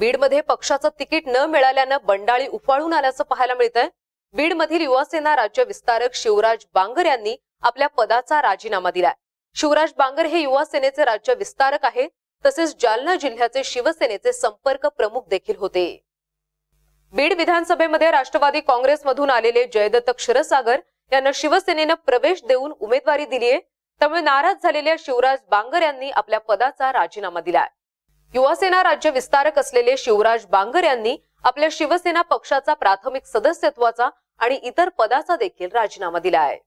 बीडमध्ये पक्षाचं तिकीट न मिळाल्यानं बंडाळी उफाळून आल्याचं पाहायला मिळत आहे बीडमधील युवासेना राज्य विस्तारक शिवराज बांगर यांनी आपल्या पदाचा राजीनामा दिलाय शिवराज बांगर हे युवासेनेचे राज्य विस्तारक आहेत तसेच जालना जिल्ह्याचे शिवसेनेचे संपर्क प्रमुख देखील होते बीड विधानसभेमध्ये राष्ट्रवादी काँग्रेसमधून आलेले जयदत्त क्षीरसागर यांना शिवसेनेनं प्रवेश देऊन उमेदवारी दिलीये त्यामुळे नाराज झालेल्या शिवराज बांगर यांनी आपल्या पदाचा राजीनामा दिलाय युवासेना राज्य विस्तारक असलेले शिवराज बांगर यांनी आपल्या शिवसेना पक्षाचा प्राथमिक सदस्यत्वाचा आणि इतर पदाचा देखील राजीनामा दिला आहे